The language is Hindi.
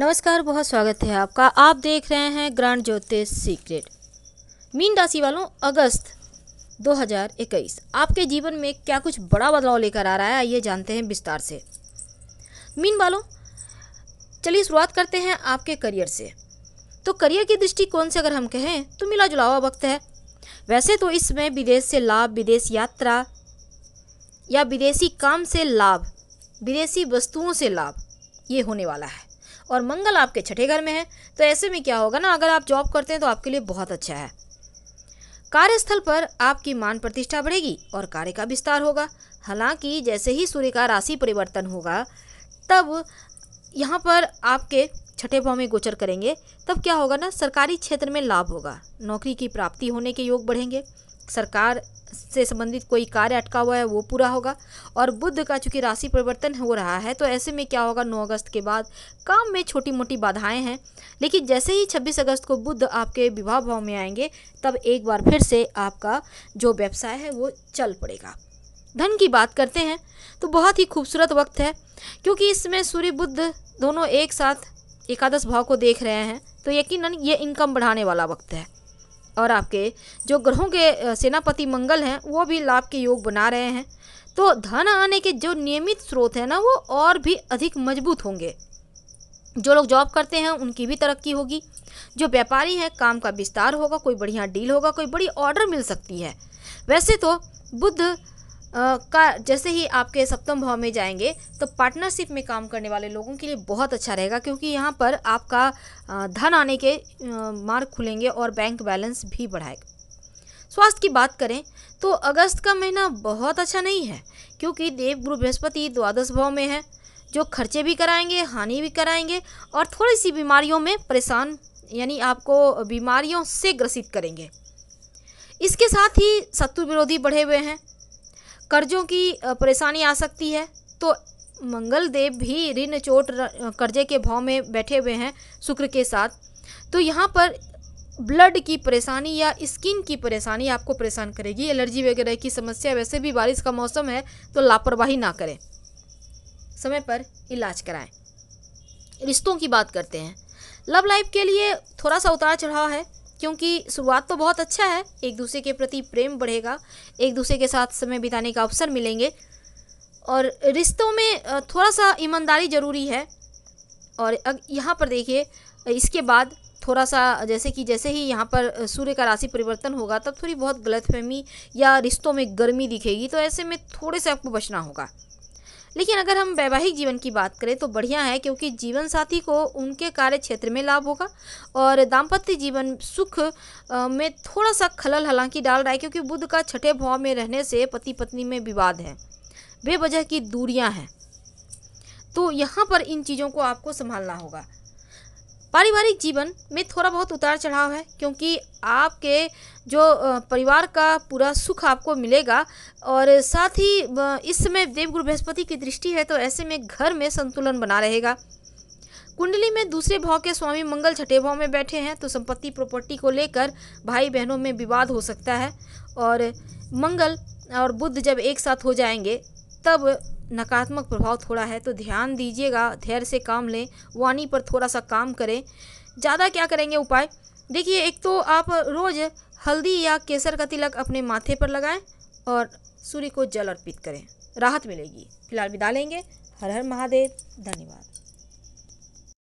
नमस्कार बहुत स्वागत है आपका आप देख रहे हैं ग्रांड ज्योतिष सीक्रेट मीन राशि वालों अगस्त 2021 आपके जीवन में क्या कुछ बड़ा बदलाव लेकर आ रहा है ये जानते हैं विस्तार से मीन वालों चलिए शुरुआत करते हैं आपके करियर से तो करियर के दृष्टिकोण से अगर हम कहें तो मिला जुलावा वक्त है वैसे तो इसमें विदेश से लाभ विदेश यात्रा या विदेशी काम से लाभ विदेशी वस्तुओं से लाभ ये होने वाला है और मंगल आपके छठे घर में है तो ऐसे में क्या होगा ना अगर आप जॉब करते हैं तो आपके लिए बहुत अच्छा है कार्यस्थल पर आपकी मान प्रतिष्ठा बढ़ेगी और कार्य का विस्तार होगा हालांकि जैसे ही सूर्य का राशि परिवर्तन होगा तब यहाँ पर आपके छठे भाव में गोचर करेंगे तब क्या होगा ना सरकारी क्षेत्र में लाभ होगा नौकरी की प्राप्ति होने के योग बढ़ेंगे सरकार से संबंधित कोई कार्य अटका हुआ है वो पूरा होगा और बुद्ध का चूंकि राशि परिवर्तन हो रहा है तो ऐसे में क्या होगा 9 अगस्त के बाद काम में छोटी मोटी बाधाएं हैं लेकिन जैसे ही 26 अगस्त को बुद्ध आपके विवाह भाव में आएंगे तब एक बार फिर से आपका जो व्यवसाय है वो चल पड़ेगा धन की बात करते हैं तो बहुत ही खूबसूरत वक्त है क्योंकि इसमें सूर्य बुद्ध दोनों एक साथ एकादश भाव को देख रहे हैं तो यकीन ये इनकम बढ़ाने वाला वक्त है और आपके जो ग्रहों के सेनापति मंगल हैं वो भी लाभ के योग बना रहे हैं तो धन आने के जो नियमित स्रोत हैं ना वो और भी अधिक मजबूत होंगे जो लोग जॉब करते हैं उनकी भी तरक्की होगी जो व्यापारी हैं काम का विस्तार होगा कोई बढ़िया डील होगा कोई बड़ी ऑर्डर मिल सकती है वैसे तो बुद्ध का जैसे ही आपके सप्तम भाव में जाएंगे तो पार्टनरशिप में काम करने वाले लोगों के लिए बहुत अच्छा रहेगा क्योंकि यहाँ पर आपका धन आने के मार्ग खुलेंगे और बैंक बैलेंस भी बढ़ाएगा स्वास्थ्य की बात करें तो अगस्त का महीना बहुत अच्छा नहीं है क्योंकि देव गुरु बृहस्पति द्वादश भाव में है जो खर्चे भी कराएंगे हानि भी कराएंगे और थोड़ी सी बीमारियों में परेशान यानी आपको बीमारियों से ग्रसित करेंगे इसके साथ ही शत्रु विरोधी बढ़े हुए हैं कर्जों की परेशानी आ सकती है तो मंगल देव भी ऋण चोट कर्जे के भाव में बैठे हुए हैं शुक्र के साथ तो यहाँ पर ब्लड की परेशानी या स्किन की परेशानी आपको परेशान करेगी एलर्जी वगैरह की समस्या वैसे भी बारिश का मौसम है तो लापरवाही ना करें समय पर इलाज कराएं रिश्तों की बात करते हैं लव लाइफ के लिए थोड़ा सा उतार चढ़ाव है क्योंकि शुरुआत तो बहुत अच्छा है एक दूसरे के प्रति प्रेम बढ़ेगा एक दूसरे के साथ समय बिताने का अवसर मिलेंगे और रिश्तों में थोड़ा सा ईमानदारी ज़रूरी है और यहाँ पर देखिए इसके बाद थोड़ा सा जैसे कि जैसे ही यहाँ पर सूर्य का राशि परिवर्तन होगा तब थोड़ी बहुत गलतफहमी या रिश्तों में गर्मी दिखेगी तो ऐसे में थोड़े से आपको बचना होगा लेकिन अगर हम वैवाहिक जीवन की बात करें तो बढ़िया है क्योंकि जीवन साथी को उनके कार्य क्षेत्र में लाभ होगा और दाम्पत्य जीवन सुख में थोड़ा सा खलल हालांकि डाल रहा है क्योंकि बुद्ध का छठे भाव में रहने से पति पत्नी में विवाद है बेवजह की दूरियां हैं तो यहाँ पर इन चीज़ों को आपको संभालना होगा पारिवारिक जीवन में थोड़ा बहुत उतार चढ़ाव है क्योंकि आपके जो परिवार का पूरा सुख आपको मिलेगा और साथ ही इस समय देवगुरु बृहस्पति की दृष्टि है तो ऐसे में घर में संतुलन बना रहेगा कुंडली में दूसरे भाव के स्वामी मंगल छठे भाव में बैठे हैं तो संपत्ति प्रॉपर्टी को लेकर भाई बहनों में विवाद हो सकता है और मंगल और बुद्ध जब एक साथ हो जाएंगे तब नकारात्मक प्रभाव थोड़ा है तो ध्यान दीजिएगा धैर्य से काम लें वाणी पर थोड़ा सा काम करें ज़्यादा क्या करेंगे उपाय देखिए एक तो आप रोज़ हल्दी या केसर का तिलक अपने माथे पर लगाएं और सूर्य को जल अर्पित करें राहत मिलेगी फिलहाल विदा लेंगे हर हर महादेव धन्यवाद